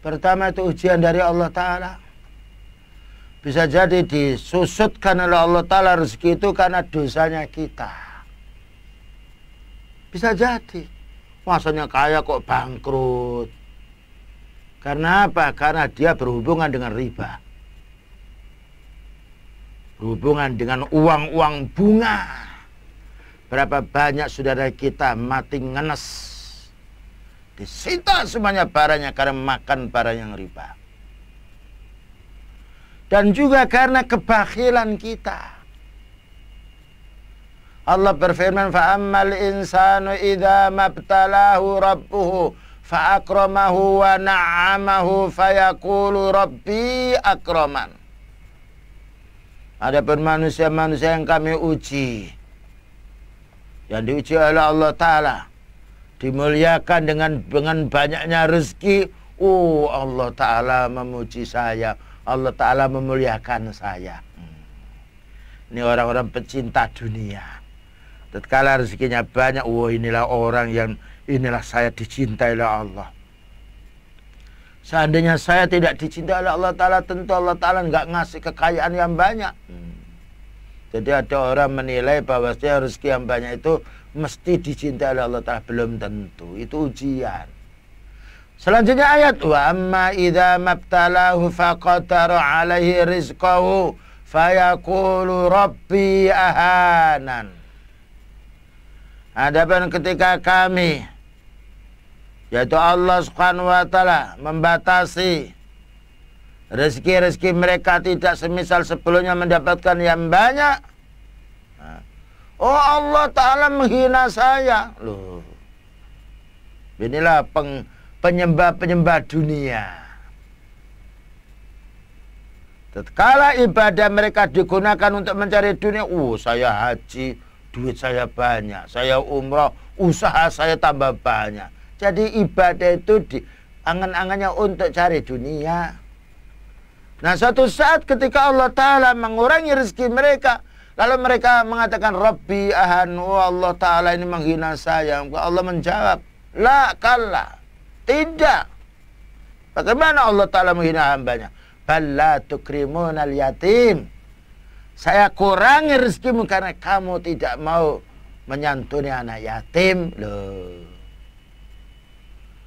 Pertama itu ujian dari Allah Ta'ala. Bisa jadi disusutkan oleh Allah Ta'ala rezeki itu karena dosanya kita. Bisa jadi. Maksudnya kaya kok bangkrut. Karena apa? Karena dia berhubungan dengan riba. Berhubungan dengan uang-uang bunga. Berapa banyak saudara kita mati ngenes disita semuanya barangnya karena makan barang yang riba. Dan juga karena kebakilan kita. Allah berfirman, "Fa'ammal insanu إِذَا مَبْتَلَاهُ رَبُّهُ فَأَكْرَمَهُ وَنَعَمَهُ فَيَقُولُ رَبِّي rabbi Ada Adapun manusia-manusia yang kami uji, yang diuji oleh Allah Ta'ala, dimuliakan dengan dengan banyaknya rezeki. Oh Allah Ta'ala memuji saya. Allah Ta'ala memuliakan saya. Hmm. Ini orang-orang pecinta dunia. Tetkala rezekinya banyak, wah oh, inilah orang yang inilah saya dicintai oleh Allah. Seandainya saya tidak dicintai oleh Allah Ta'ala, tentu Allah Ta'ala nggak ngasih kekayaan yang banyak. Hmm. Jadi ada orang menilai bahwa rezeki yang banyak itu mesti dicintai oleh Allah Ta'ala belum tentu itu ujian selanjutnya ayat wa amma idza mabtalahu faqadara alaihi rizqahu fayaqulu rabbi ahanan Adapun ketika kami yaitu Allah Subhanahu wa taala membatasi rezeki-rezeki mereka tidak semisal sebelumnya mendapatkan yang banyak Oh Allah Ta'ala menghina saya. Loh. Inilah peng, penyembah-penyembah dunia. Tatkala ibadah mereka digunakan untuk mencari dunia, oh saya haji, duit saya banyak, saya umroh, usaha saya tambah banyak. Jadi ibadah itu di angan-angannya untuk cari dunia. Nah suatu saat ketika Allah Ta'ala mengurangi rezeki mereka, kalau mereka mengatakan Rabbi ahan, oh Allah Ta'ala ini menghina saya. Allah menjawab, La kalla. Tidak. Bagaimana Allah Ta'ala menghina hambanya? Bala tukrimun al yatim. Saya kurangi rezekimu karena kamu tidak mau menyantuni anak yatim. Loh.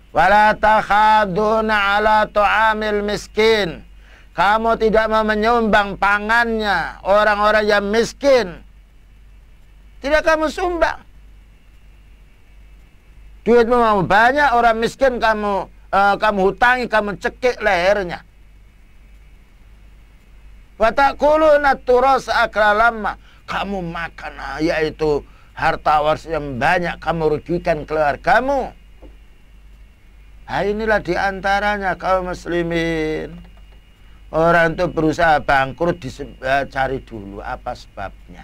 Wala takhaduna ala tu'amil miskin. Kamu tidak mau menyumbang pangannya orang-orang yang miskin. Tidak kamu sumbang. Duitmu mau banyak orang miskin kamu uh, kamu hutangi, kamu cekik lehernya. Watakuluna turos akralama. Kamu makan yaitu harta waris yang banyak kamu rugikan keluar kamu. Nah, inilah diantaranya kaum muslimin. Orang itu berusaha bangkrut dicari eh, dulu apa sebabnya.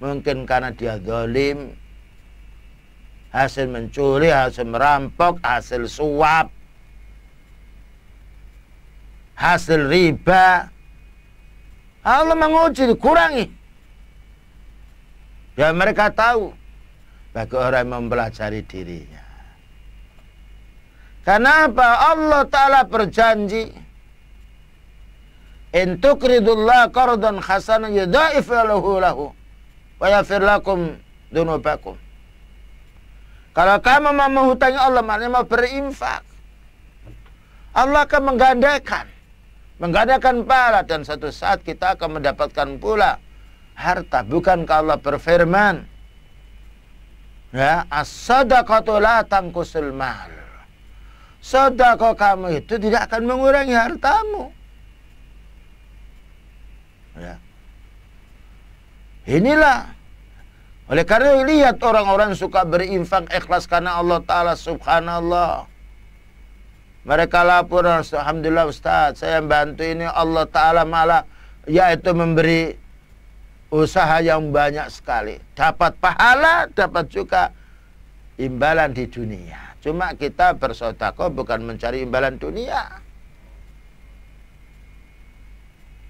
Mungkin karena dia zalim, hasil mencuri, hasil merampok, hasil suap, hasil riba. Allah menguji, kurangi. Biar ya, mereka tahu bagi orang yang mempelajari dirinya. Kenapa Allah Ta'ala berjanji In tukridullah qardan hasanan yudha'if lahu lahu wa yaghfir lakum dunubakum. Kalau kamu mau menghutangi Allah, maknanya mau berinfak. Allah akan menggandakan. Menggandakan pahala dan satu saat kita akan mendapatkan pula harta. Bukankah Allah berfirman? Ya, as-sadaqatu la tangkusul mal. Sedekah kamu itu tidak akan mengurangi hartamu. Ya. Inilah oleh karena lihat orang-orang suka berinfak ikhlas karena Allah Ta'ala subhanallah. Mereka lapor, Alhamdulillah Ustaz, saya bantu ini Allah Ta'ala malah yaitu memberi usaha yang banyak sekali. Dapat pahala, dapat juga imbalan di dunia. Cuma kita bersodako bukan mencari imbalan dunia.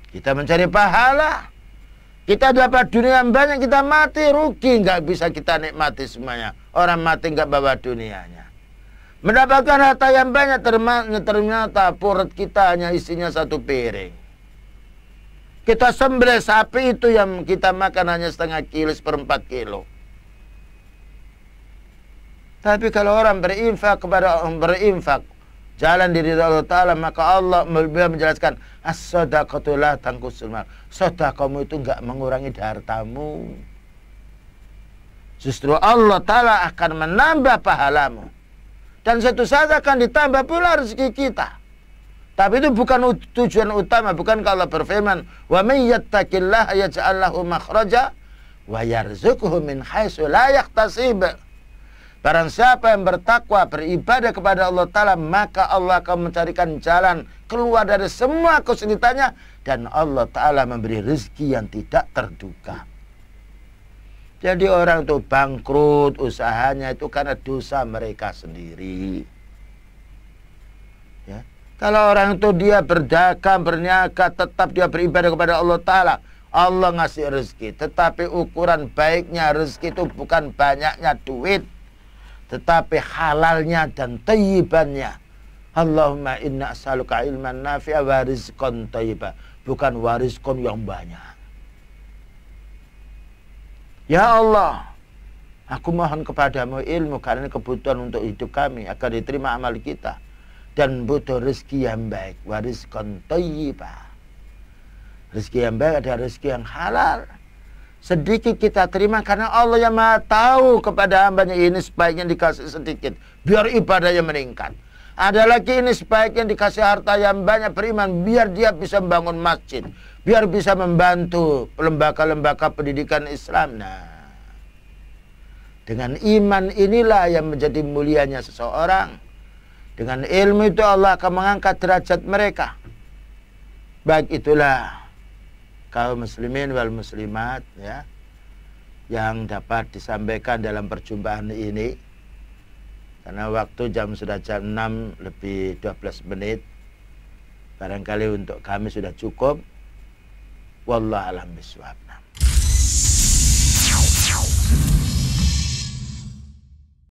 Kita mencari pahala. Kita dapat dunia yang banyak, kita mati rugi. Nggak bisa kita nikmati semuanya. Orang mati nggak bawa dunianya. Mendapatkan harta yang banyak, ternyata purut kita hanya isinya satu piring. Kita sembelih sapi itu yang kita makan hanya setengah kilo, seperempat kilo. Tapi kalau orang berinfak kepada orang berinfak, jalan diri Allah Ta'ala maka Allah menjelaskan as-sadaqatu la tangkusul mal sedekahmu itu enggak mengurangi hartamu justru Allah Ta'ala akan menambah pahalamu dan satu saat akan ditambah pula rezeki kita tapi itu bukan tujuan utama bukan kalau berfirman wa may yattaqillaha yaj'al lahu makhraja wa yarzuquhu min haitsu la yahtasib Barang siapa yang bertakwa beribadah kepada Allah Ta'ala Maka Allah akan mencarikan jalan keluar dari semua kesulitannya Dan Allah Ta'ala memberi rezeki yang tidak terduga Jadi orang itu bangkrut usahanya itu karena dosa mereka sendiri ya. Kalau orang itu dia berdagang, berniaga Tetap dia beribadah kepada Allah Ta'ala Allah ngasih rezeki Tetapi ukuran baiknya rezeki itu bukan banyaknya duit tetapi halalnya dan tayyibannya. Allahumma inna as'aluka ilman nafi'a wa rizqan tayyiba. Bukan wariskon yang banyak. Ya Allah, aku mohon kepadamu ilmu karena kebutuhan untuk hidup kami agar diterima amal kita dan butuh rezeki yang baik, waris thayyibah. Rezeki yang baik ada rezeki yang halal. Sedikit kita terima karena Allah yang maha tahu kepada hambanya ini sebaiknya dikasih sedikit. Biar ibadahnya meningkat. Ada lagi ini sebaiknya dikasih harta yang banyak beriman biar dia bisa membangun masjid, biar bisa membantu lembaga-lembaga pendidikan Islam. Nah, dengan iman inilah yang menjadi mulianya seseorang. Dengan ilmu itu Allah akan mengangkat derajat mereka. Baik itulah kaum muslimin wal muslimat ya yang dapat disampaikan dalam perjumpaan ini karena waktu jam sudah jam 6 lebih 12 menit barangkali untuk kami sudah cukup wallah alam biswab